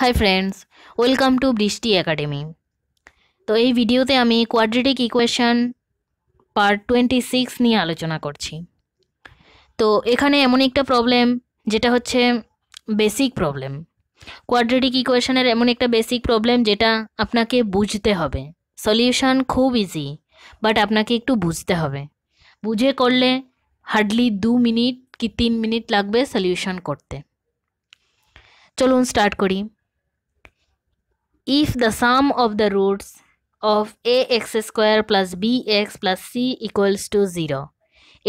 high friends welcome to Brishti academy তো এই ভিডিওতে আমি quadratic equation part twenty six নিয়ে আলোচনা করছি তো এখানে এমন একটা প্রবলেম যেটা হচ্ছে বেসিক প্রবলেম কোয়াড্রেটিক ইকুয়েশনের এমন একটা বেসিক প্রবলেম যেটা আপনাকে বুঝতে হবে সলিউশন খুব ইজি বাট আপনাকে একটু বুঝতে হবে বুঝে করলে হার্ডলি দু মিনিট কি তিন মিনিট লাগবে সলিউশন করতে চলুন স্টার্ট করি if the sum of the roots of ax square plus bx plus c equals to 0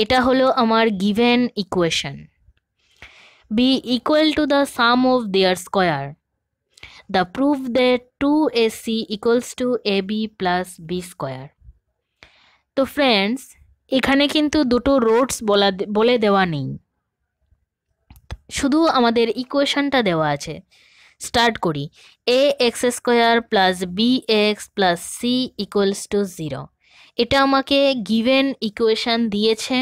এটা হলো আমার given equation be equal to the sum of their square the proof that two a c equals to a b plus b square তো friends এখানে কিন্তু দুটো Rhodes বলা বলে দেওয়া নেই শুধু আমাদের ইকুয়েশনটা দেওয়া আছে স্টার্ট করি a x square plus b x plus c equals to zero এটা আমাকে গিভেন ইকুয়েশান দিয়েছে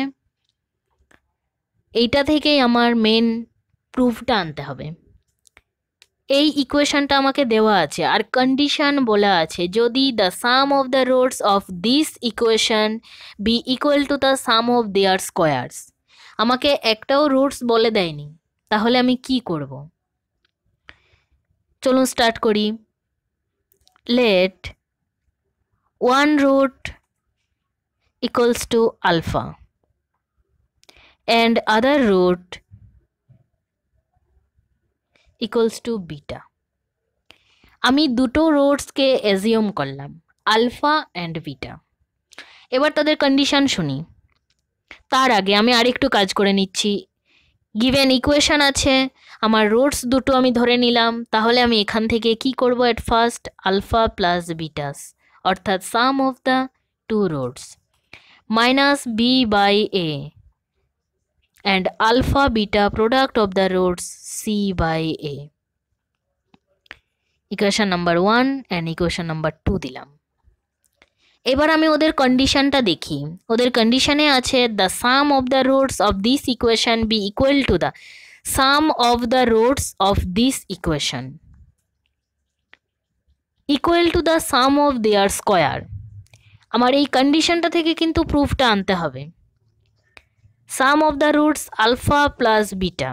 এইটা থেকেই আমার মেন প্রুফটা আনতে হবে এই ইকুয়েশানটা আমাকে দেওয়া আছে আর কন্ডিশন বলা আছে যদি the sum of the roots of this equation be equal to the sum of their squares আমাকে একটাও রুটস বলে দেয়নি তাহলে আমি কি করবো চলুন স্টার্ট করি let one root equals to alpha and other root equals to beta আমি দুটো রোডসকে এজিওম করলাম আলফা অ্যান্ড বিটা এবার তাদের কন্ডিশন শুনি তার আগে আমি আরেকটু কাজ করে নিচ্ছি গিভেন ইকুয়েশান আছে আমার রুটস দুটো আমি ধরে নিলাম তাহলে আমি এখান থেকে কি করব at first alpha plus betas অর্থাৎ sum of the two roots minus b by a and alpha beta product of the roots c by a equation number one and equation number two দিলাম এবার আমি ওদের কন্ডিশনটা দেখি ওদের কন্ডিশনে আছে the sum of the roots of this equation be equal to the sum of the roots of this equation equal to the sum of their square আমার এই কন্ডিশনটা থেকে কিন্তু প্রুফটা আনতে হবে sum of the roots alpha plus beta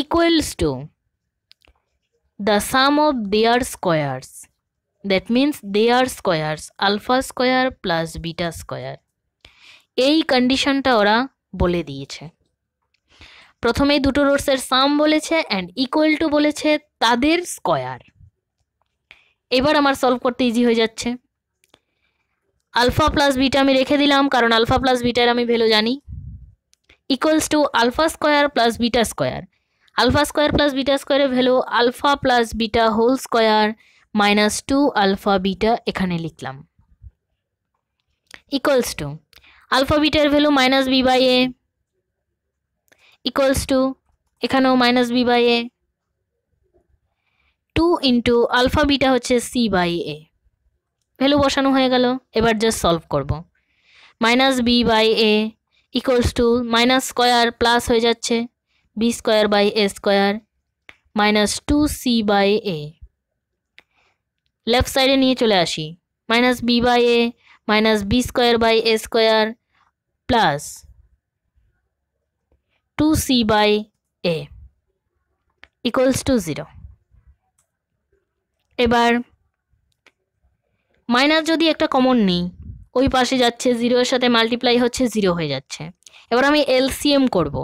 equals to the sum of their squares that means they are squares alpha square plus beta square এই কন্ডিশনটা ওরা বলে দিয়েছে প্রথমেই দুটো রোডসের সাম বলেছে অ্যান্ড ইকুয়াল টু বলেছে তাদের স্কোয়ার এবার আমার সলভ করতে ইজি হয়ে যাচ্ছে আলফা প্লাস বিটা আমি রেখে দিলাম কারণ আলফা প্লাস বিটার আমি ভ্যালু জানি equals to alpha square plus beta square alpha square plus beta স্কোয়ারের value alpha plus beta whole square minus two alpha beta এখানে লিখলাম ইকুয়ালস টু আলফা বিটার value minus b by a equals to এখানেও minus b by a two into alpha beta হচ্ছে c by a value বসানো হয়ে গেল এবার just solve করব minus b by a equals to minus square plus হয়ে যাচ্ছে b square by a square minus two c by a left সাইডে নিয়ে চলে আসি minus b by a minus b square by a square plus two c by a equals to zero এবার minus যদি একটা common নেই ওই পাশে যাচ্ছে জিরোর সাথে মাল্টিপ্লাই হচ্ছে জিরো হয়ে যাচ্ছে এবার আমি এলসিএম করব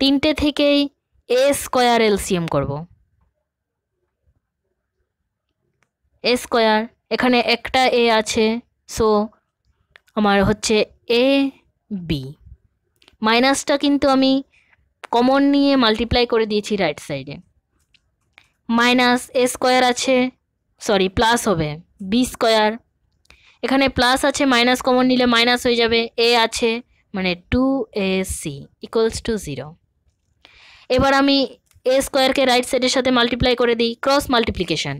তিনটে থেকেই এ স্কোয়ার এলসিএম করব এ স্কোয়ার এখানে একটা এ আছে সো আমার হচ্ছে এ বি মাইনাসটা কিন্তু আমি কমন নিয়ে মাল্টিপ্লাই করে দিয়েছি রাইট সাইডে মাইনাস এ স্কোয়ার আছে সরি প্লাস হবে বি স্কোয়ার এখানে প্লাস আছে মাইনাস কমন নিলে মাইনাস হয়ে যাবে এ আছে মানে two a c equals to zero এবার আমি এ স্কোয়ারকে রাইট সাইডের সাথে মাল্টিপ্লাই করে দিই cross multiplication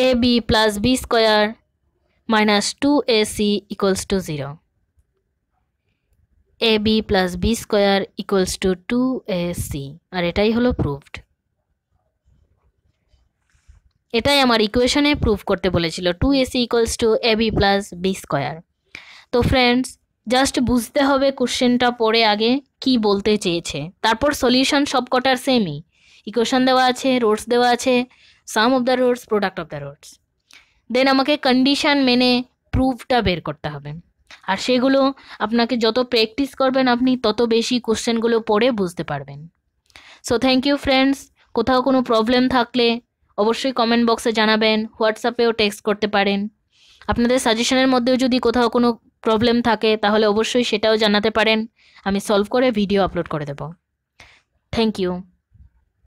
a b plus b square minus two a c equals to zero a b plus b square equals to two a c আর এটাই হলো প্রুভড এটাই আমার ইকুয়েশনে প্রুভ করতে বলেছিল two a c equals to a b plus b square তো friends just বুঝতে হবে কোশ্চেনটা পড়ে আগে কি বলতে চেয়েছে তারপর সলিউশন সবকটার সেমই ইকুয়েশন দেওয়া আছে রোডস দেওয়া আছে sum of the roots product of the roots then আমাকে কন্ডিশান মেনে প্রুফটা বের করতে হবে আর সেগুলো আপনাকে যত প্র্যাকটিস করবেন আপনি তত বেশি কোশ্চেনগুলো পড়ে বুঝতে পারবেন সো থ্যাংক ইউ ফ্রেন্ডস কোথাও কোনো প্রবলেম থাকলে অবশ্যই কমেন্ট বক্সে জানাবেন হোয়াটসঅ্যাপেও টেক্সট করতে পারেন আপনাদের সাজেশনের মধ্যেও যদি কোথাও কোনো প্রবলেম থাকে তাহলে অবশ্যই সেটাও জানাতে পারেন আমি সলভ করে ভিডিও আপলোড করে দেব থ্যাংক ইউ